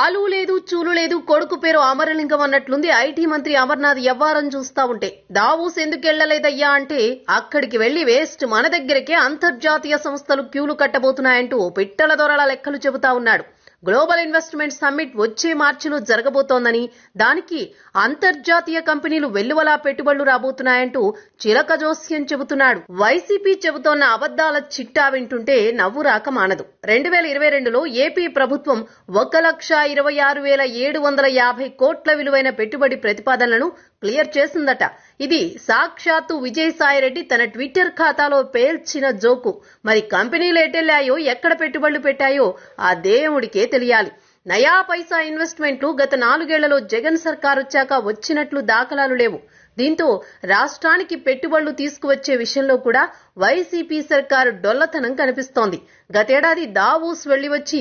ఆలు లేదు చూలు లేదు కొడుకు పేరు అమరలింగం అన్నట్లుంది ఐటీ మంత్రి అమర్నాథ్ ఎవ్వారని చూస్తా ఉంటే దావూస్ ఎందుకెళ్లలేదయ్యా అంటే అక్కడికి వెళ్లి వేస్ట్ మన దగ్గరికే అంతర్జాతీయ సంస్థలు క్యూలు కట్టబోతున్నాయంటూ పిట్టల దొరల లెక్కలు చెబుతా ఉన్నాడు గ్లోబల్ ఇన్వెస్ట్మెంట్ సమ్మిట్ వచ్చే మార్చిలో జరగబోతోందని దానికి అంతర్జాతీయ కంపెనీలు వెల్లువలా పెట్టుబడులు రాబోతున్నాయంటూ చిలక జోస్యం చెబుతున్నాడు వైసీపీ చెబుతోన్న అబద్దాల చిట్టా వింటుంటే నవ్వు రాక మానదు రెండు వేల ఇరవై రెండులో ఏపీ ప్రభుత్వం ఒక లక్ష ఇరవై ఆరు వేల ఏడు వందల యాభై కోట్ల విలువైన పెట్టుబడి ప్రతిపాదనలను క్లియర్ చేసిందట ఇది సాక్షాత్తు విజయసాయిరెడ్డి తన ట్విట్టర్ ఖాతాలో పేల్చిన జోకు మరి కంపెనీలు ఎటెళ్లాయో ఎక్కడ పెట్టుబడులు పెట్టాయో ఆ దేవుడికే తెలియాలి నయా పైసా ఇన్వెస్ట్మెంట్లు గత నాలుగేళ్లలో జగన్ సర్కార్ వచ్చాక వచ్చినట్లు దాఖలాలు లేవు దీంతో రాష్ట్రానికి పెట్టుబడులు తీసుకువచ్చే విషయంలో కూడా వైసీపీ సర్కారు డొల్లతనం కనిపిస్తోంది గతేడాది దావూస్ వెళ్లి వచ్చి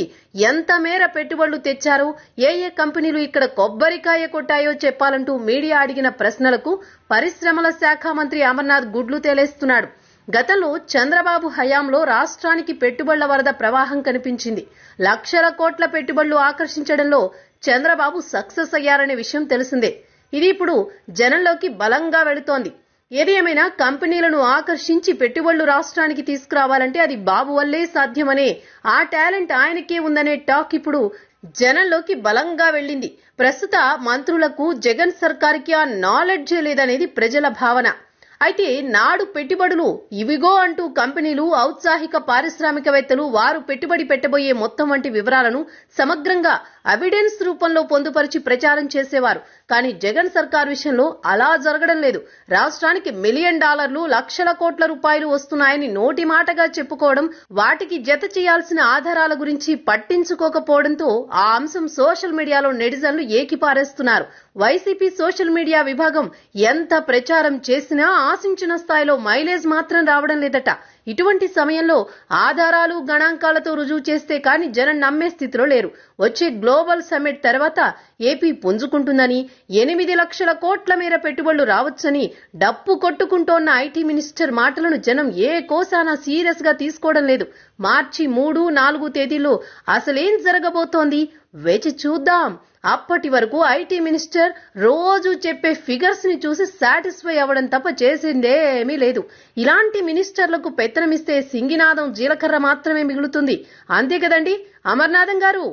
ఎంత మేర పెట్టుబడులు తెచ్చారో ఏ ఏ కంపెనీలు ఇక్కడ కొబ్బరికాయ కొట్టాయో చెప్పాలంటూ మీడియా అడిగిన ప్రశ్నలకు పరిశ్రమల శాఖ మంత్రి అమర్నాథ్ గుడ్లు తేలేస్తున్నాడు గతంలో చంద్రబాబు హయాంలో రాష్ట్రానికి పెట్టుబడుల వరద ప్రవాహం కనిపించింది లక్షల కోట్ల పెట్టుబడులు ఆకర్షించడంలో చంద్రబాబు సక్సెస్ అయ్యారనే విషయం తెలిసిందే ఇది ఇప్పుడు జనంలోకి బలంగా వెళుతోంది ఏది ఏమైనా కంపెనీలను ఆకర్షించి పెట్టుబడులు రాష్ట్రానికి తీసుకురావాలంటే అది బాబు వల్లే సాధ్యమనే ఆ టాలెంట్ ఆయనకే ఉందనే టాక్ ఇప్పుడు జనంలోకి బలంగా వెళ్ళింది ప్రస్తుత మంత్రులకు జగన్ సర్కార్కి ఆ నాలెడ్జ్ లేదనేది ప్రజల భావన అయితే నాడు పెట్టుబడులు ఇవిగో అంటూ కంపెనీలు ఔత్సాహిక పారిశ్రామికవేత్తలు వారు పెట్టుబడి పెట్టబోయే మొత్తం వంటి వివరాలను సమగ్రంగా అవిడెన్స్ రూపంలో పొందుపరిచి ప్రచారం చేసేవారు కానీ జగన్ సర్కార్ విషయంలో అలా జరగడం లేదు రాష్ట్రానికి మిలియన్ డాలర్లు లక్షల కోట్ల రూపాయలు వస్తున్నాయని నోటి మాటగా చెప్పుకోవడం వాటికి జత చేయాల్సిన ఆధారాల గురించి పట్టించుకోకపోవడంతో ఆ అంశం సోషల్ మీడియాలో నెటిజన్లు ఏకిపారేస్తున్నారు వైసీపీ సోషల్ మీడియా విభాగం ఎంత ప్రచారం చేసినా ఆశించిన స్థాయిలో మైలేజ్ మాత్రం రావడం లేదట ఇటువంటి సమయంలో ఆధారాలు గణాంకాలతో రుజువు చేస్తే కానీ జనం నమ్మే స్థితిలో లేరు వచ్చే గ్లోబల్ సమ్మిట్ తర్వాత ఏపీ పుంజుకుంటుందని ఎనిమిది లక్షల కోట్ల మేర పెట్టుబడులు రావచ్చని డప్పు కొట్టుకుంటోన్న ఐటీ మినిస్టర్ మాటలను జనం ఏ కోసానా సీరియస్ గా తీసుకోవడం లేదు మార్చి మూడు నాలుగు తేదీల్లో అసలేం జరగబోతోంది వేచి చూద్దాం అప్పటి వరకు ఐటీ మినిస్టర్ రోజు చెప్పే ఫిగర్స్ ని చూసి సాటిస్ఫై అవ్వడం తప్ప చేసిందేమీ లేదు ఇలాంటి మినిస్టర్లకు పెత్తనమిస్తే సింగినాదం జీలకర్ర మాత్రమే మిగులుతుంది అంతే కదండి అమర్నాథం గారు